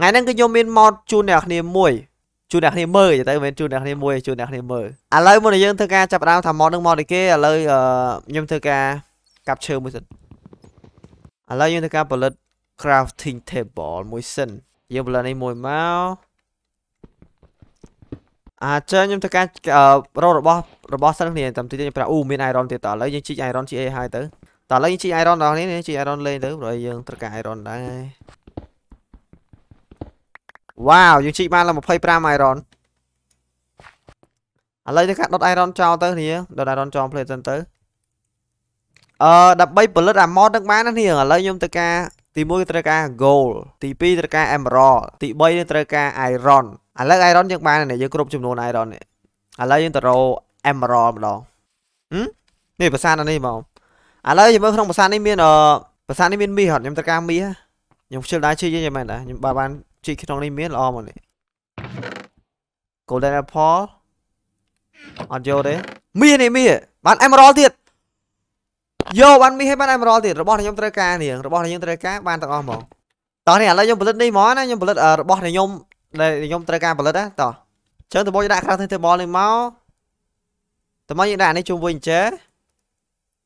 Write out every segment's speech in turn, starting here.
ថ្ងៃហ្នឹងគឺខ្ញុំមានម៉ោតជូនអ្នកគ្នាមួយជូនអ្នកគ្នាមើលទៅមិនមែនជូនអ្នកគ្នាមួយជូនអ្នកគ្នាមើលឥឡូវមុនយើងធ្វើការចាប់ដើមថាម៉ោតនឹងម៉ោតអីគេឥឡូវខ្ញុំធ្វើការកាប់ឈើមួយសិនឥឡូវយើងធ្វើការផលិត crafting table មួយសិនយើងផលិតនេះមួយមកអាចខ្ញុំធ្វើការរករបស់របស់សិនគ្នាតាមទីខ្ញុំប្រាប់អូមាន iron ទៀតតឥឡូវយើងជីក iron ជីកអីហើយទៅតឥឡូវយើងជីក iron ដល់នេះជីក iron លេងទៅព្រោះយើងត្រូវការ iron ដែរវ៉ាវយើងជីកបានឡើង25 iron ឥឡូវនេះកាត់ដុត iron ចោលទៅនេះដុត iron ចោល plate ទៅអឺដើម្បីផលិតអា mod នឹងបានណានេះឥឡូវខ្ញុំទៅការទី1ត្រូវការ gold ទី2ត្រូវការ emerald ទី3ត្រូវការ iron ឥឡូវ iron យើងបាននេះយើងគ្រប់ចំនួន iron នេះឥឡូវយើងទៅរក emerald ម្ដងហឹមនេះប្រាសាទនេះហ្មងឥឡូវយើងមើលក្នុងប្រាសាទនេះមានអឺប្រាសាទនេះមានមាសអត់ខ្ញុំត្រូវការមាសខ្ញុំខ្ជិលដៃជីកយីមែនតាខ្ញុំបើបានជីក្នុងនេះមានល្អមកនេះ Golden Apple អត់យកទេមាននេះមានបាន Emerald ទៀតយកបានមីហើយបាន Emerald ទៀតរបស់ខ្ញុំត្រូវការនាងរបស់ខ្ញុំត្រូវការបានទាំងអស់ហ្មងតោះនេះឥឡូវខ្ញុំផលិតនេះហ្មងណាខ្ញុំផលិតរបស់ខ្ញុំដែលខ្ញុំត្រូវការផលិតណាតោះអញ្ចឹងតើបងយើងដាក់ crafting table នេះមកតើមកយើងដាក់នេះជុំវិញអញ្ចឹង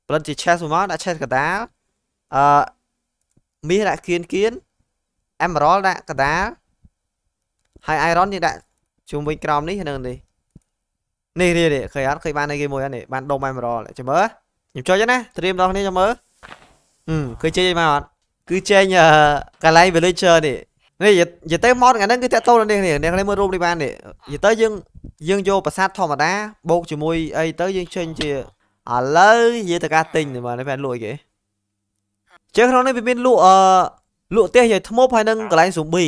ផលិតជា chest មកដាក់ chest កដាលអឺមាសដាក់គៀនគៀន emerald ដាក់កដាលហើយ iron យើងដាក់ជុំវិញក្រោមនេះនឹងនេះនេះនេះឃើញអត់ឃើញបានអីគេមួយហ្នឹងបានដុំ emerald ចាំមើលខ្ញុំចុចណាត្រៀមដល់គ្នាចាំមើលអឺឃើញចេញមកអត់គឺចេញកន្លែង villager នេះនេះនិយាយទៅម៉ោតថ្ងៃហ្នឹងគឺតាក់ទងនឹងនេះនេះអ្នកនេះមើលរូបនេះបាននេះនិយាយទៅយើងយើងយកប្រាសាទធម្មតាបូកជាមួយអីទៅយើងចេញជាឥឡូវនិយាយទៅការទិញមើលនេះបែរលួយគេជើងក្នុងនេះវាមានលក់អឺលក់ផ្ទះយាយថ្មប់ហើយនឹងកន្លែងស៊ូមី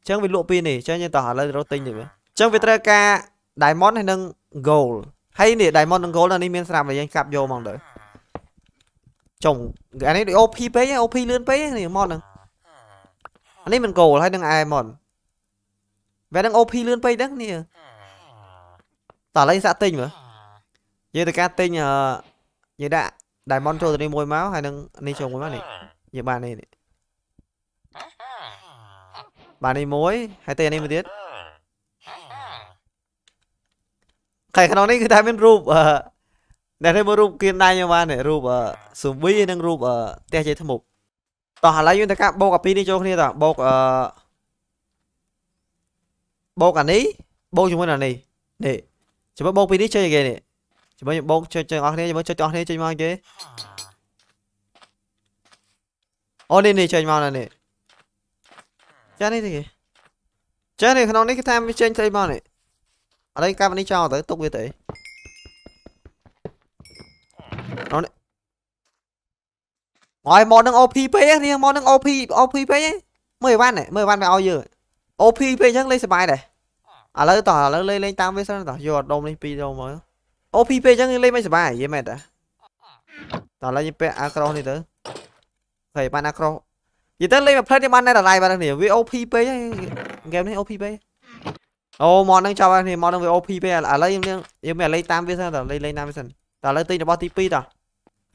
អញ្ចឹងវាលក់ពីរនេះអញ្ចឹងយើងតោះឥឡូវរត់ទិញនេះវិញអញ្ចឹងវាត្រូវការ diamond ហើយនឹង gold ហើយនេះ diamond និង gold នៅនេះមានស្រាប់ហើយយើងកាប់យកហ្មងទៅចុងអានេះដូច OP ពេក OP លឿនពេកនេះម៉ត់ហ្នឹងអានេះមិន gold ហើយនឹង diamond វានឹង OP លឿនពេកហ្នឹងនេះតោះឥឡូវសាក់ទិញមើលយើងត្រូវការទិញយើងដាក់ diamond ចូលទៅនេះមួយមកហើយនឹងនេះចូលមួយមកនេះយើងបាននេះបាទនេះមួយហើយតែនេះមួយទៀតខែក្នុងនេះគឺតែមានរូបអឺដែលនេះមួយរូបគៀនដៃយ៉ាងបានរូបអឺស៊ូវីនិងរូបអឺផ្ទះជ័យធ្មប់តោះឥឡូវយើងទៅកាបោកអាពីរនេះចូលគ្នាតោះបោកអឺបោកអានេះបោកជាមួយនឹងនេះនេះចាំបោកពីនេះជួយគេនេះចាំបោកជួយជួយអស់គ្នាចាំជួយអស់គ្នាជួយមកគេអូនេះនេះជួយមកណានេះចានេះទេគេចានេះក្នុងនេះគេថាវាចេញស្អីមកនេះអរិយកាប់នេះចោលទៅទុកវាទៅអីអូនអយមកនឹង OP ពេករៀងមកនឹង OP OP ពេកមើលអីវ៉ាន់មើលអីវ៉ាន់វាឲ្យយើង OP ពេកអញ្ចឹងលេងសុបាយដែរឥឡូវតោះឥឡូវលេងលេងតាមវាសិនតោះយកដុំនេះពីរដុំមក OP ពេកអញ្ចឹងលេងមិនសុបាយយីមែនតាតោះឥឡូវយើងពាក់អាក្រោសនេះទៅអូខេបានអាក្រោសនិយាយទៅលេងមួយផ្លេតនេះបានតែដដែលបាទនេះវា OP ពេកហើយហ្គេមនេះ OP ពេកអូមកនឹងចាប់នេះមកនឹងវា OP ពេកឥឡូវយើងយើងមានលេងតាមវាសិនតលេងលេងតាមវាសិនតឥឡូវទិញរបស់ទី2ត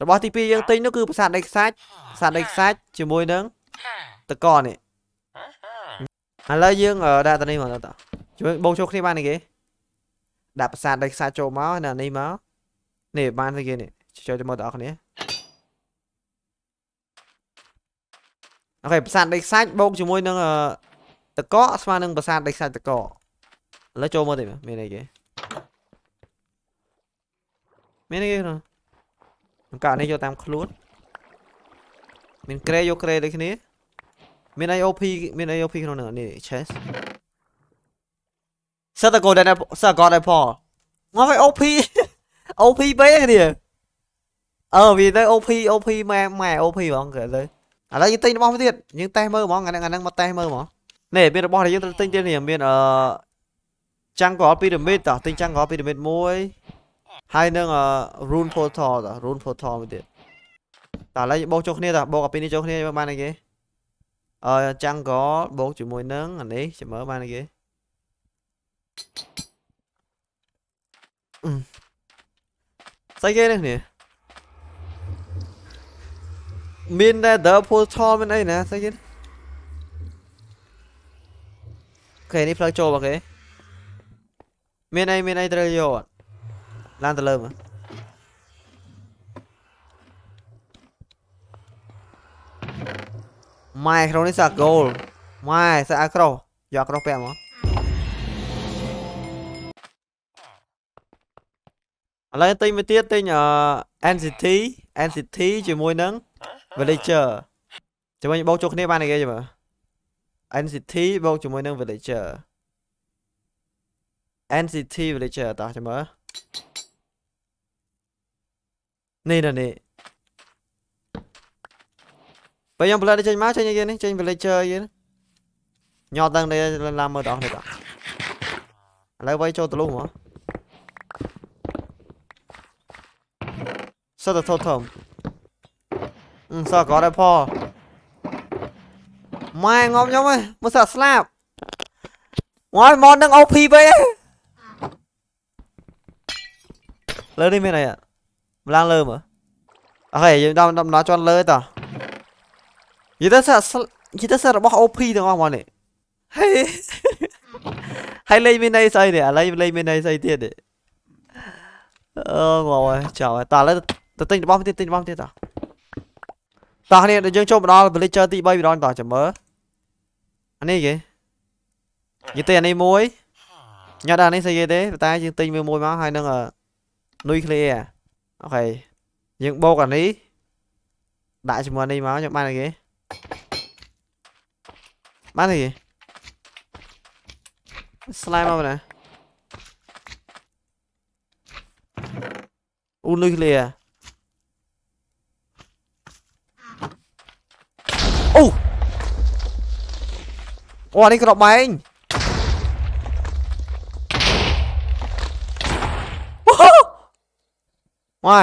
របស់ទី2យើងទិញនោះគឺប្រាសាទដីខ្សាច់ប្រាសាទដីខ្សាច់ជាមួយនឹងតកនេះឥឡូវយើងដាក់ទៅនេះមកតជួយបងចូលគ្នាបានទេគេដាក់ប្រាសាទដីខ្សាច់ចូលមកនៅនេះមកនេះបានទេគេនេះចូលទៅមើលបងប្អូនអូខេប្រាសាទដីខ្សាច់បូកជាមួយនឹងតកកស្មើនឹងប្រាសាទដីខ្សាច់តកកឥឡូវចូលមើលតិចមានអីគេមានអីគេក្នុងអង្កនេះយកតាមខ្លួនមានក្រេយកក្រេដូចគ្នា មាន AOP មាន AOP ក្នុងនឹងនេះ chest សិតតកោដែលសិតកោដែលផលមកឲ្យ OP OP ពេកគ្នាអឺវាទៅ OP OP ម៉ែម៉ែ OP ហ្មងគេទៅឥឡូវយើងទិញរបស់មួយទៀតយើងតេស្តមើលហ្មងអាហ្នឹងអាហ្នឹងមកតេស្តមើលហ្មងនេះមានរបស់ដែលយើងត្រូវទិញទៀតនេះមានអឺចាំងកលពីរ៉ាមីតតោះទិញចាំងកលពីរ៉ាមីតមួយហើយនឹងអឺ rune portal តោះ rune portal មួយទៀតតោះឥឡូវយើងបូកចូលគ្នាតោះបូកអាពីរនេះចូលគ្នាបានអីគេអឺចាំងកលបូកជាមួយនឹងអានេះចាំមើលបានអីគេស្អីគេនេះមាន Nether portal មានអីណាស្អីទៀតអូខេនេះផ្លូវចូលអូខេមានអីមានអីត្រូវយកអត់ឡើងទៅលើមើលម៉ែក្នុងនេះសាគោលម៉ែសាអាក្រោយកក្រោពាក់មកឥឡូវទិញមួយទៀតទិញ NCT NCT ជាមួយនឹង villager ជាមួយបូកចូលគ្នាបានគេចាំមើល NCT បូកជាមួយនឹង villager NCT villager តោះចាំមើលនេះនេះបើខ្ញុំផ្លែចេញមកចេញអីគេនេះចេញ villager អីគេញ៉ោតដល់នេះឡាមើលដល់នេះតោះឥឡូវវាយចូលទៅលុះមកសិតទៅធំធំ sao có đây ផងម៉ែងប់ខ្ញុំហ៎មើលសាក់ស្លាប់ងាប់មកនឹង OP ពេកលើនេះមានអីអត់ម្លងលើមើលអូខេយើងដំដំណោះជន់លើតោះយីតើសាក់យីតើសាក់របស់ OP ទាំងអស់មកនេះហេហើយលេងមានន័យស្អីនេះឥឡូវលេងមានន័យស្អីទៀតនេះអឺងាប់ហើយចោលហើយតោះឥឡូវទៅទិញរបស់ទៀតទិញរបស់ទៀតតោះតោះគ្នាយើងចូលមកដល់ villager ទី3ម្ដងតោះចាំមើលអានេះគេនិយាយទៅអានេះមួយញ៉ាំដល់អានេះស្អីគេទេតែយើងទិញមើលមួយមកហើយនឹងនុយឃ្លីអូខេយើងបោកអានេះដាក់ជាមួយនេះមកខ្ញុំបានអីគេបានអីគេ slime មកណាអូនុយឃ្លីអូអានេះក្របបែងម៉ែ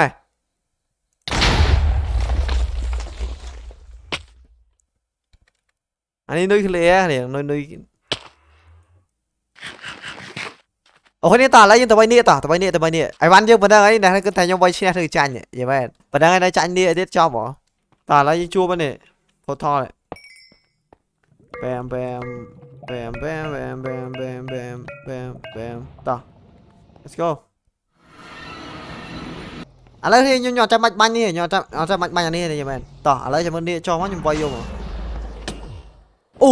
អានេះនុយឃ្លៀនេះនុយនុយអូនេះតើឥឡូវយើងទៅវិញនេះតើទៅវិញនេះទៅវិញនេះអីវ៉ាន់យើងប៉ុណ្ណឹងអីអ្នកគិតថាខ្ញុំវៃឈ្នះឬចាញ់យីមែនប៉ុណ្ណឹងឯងចាញ់នេះទៀតចប់ហ៎តើឥឡូវយើងជួបនេះផូថលនេះ Bam, bam, bam, bam, bam, bam, bam, bam, bam, bam. Tao. Let's go. ឥឡូវនេះខ្ញុំញ៉ាំចាំបាច់បាញ់នេះញ៉ាំចាំអត់ចាំបាច់បាញ់អានេះទេមែនតោះឥឡូវចាំមើលនេះចុះមកខ្ញុំវាយយកមកអូ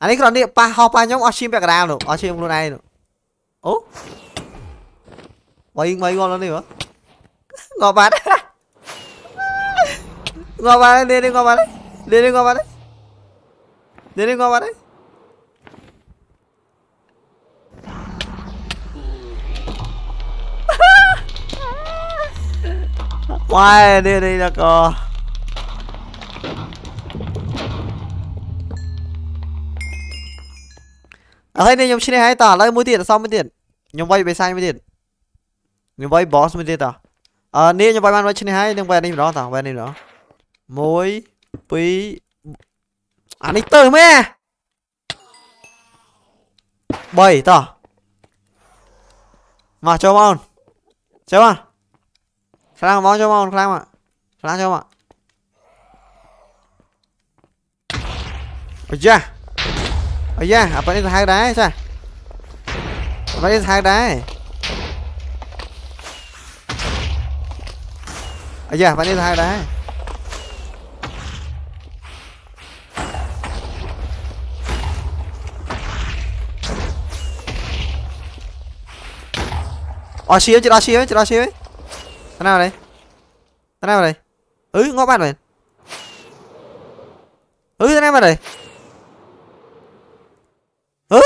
អានេះគ្រាន់នេះប៉ះហោះប៉ះខ្ញុំអស់ឈាមពាក់កណ្ដាលនោះអស់ឈាមខ្លួនឯងនោះអូវាយវាយងាប់ដល់នេះហ៎ងាប់បាត់ងាប់បាត់នេះនេះងាប់បាត់នេះនេះងាប់បាត់ देने को हमारे Why did he not go? Ở đây này, nhóm này hay tả lại mũi tiền, sao mũi tiền? Nhóm bay về sai mũi tiền. Nhóm bay boss mũi tiền tả. Ờ, nè nhóm bay ban bay này hay, nhóm bay này đó tả, bay này đó. Mũi, pi, 아니 떠음에 bầy tỏ mà cho bọn cho bọn sang bọn cho bọn sang bọn sang cho bọn Aja. Aja, apa ini tag dah, Sa? Apa ini tag dah? Aja, apa ini tag dah? Ờ xíu chết đó xíu ấy, chết đó xíu ấy. Thằng nào đây? Thằng nào đây? Ừ, ngó ừ, bạn này. Ừ, thằng nào đây? Ừ.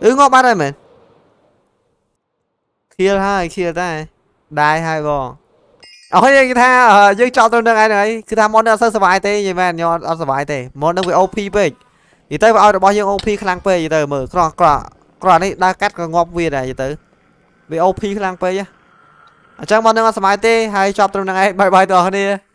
Ừ, ngó bạn đây mình. Kill hai, kill đây. Đai hai sơ អស់យើងថាយើងចប់ទៅនឹងឯហ្នឹងហើយគឺថា mon អត់សូវសុវ័យទេនិយាយមែនខ្ញុំអត់សុវ័យទេ mon នឹងវា OP ពេកនិយាយទៅឲ្យរបស់យើង OP ខ្លាំងពេកនិយាយទៅមើលក្រក្រក្រនេះដើរកាត់ក៏ងាប់វាដែរនិយាយទៅវា OP ខ្លាំងពេកអញ្ចឹងមកនឹងអត់សម័យទេហើយចប់ត្រឹមហ្នឹងឯងបាយបាយបងប្អូន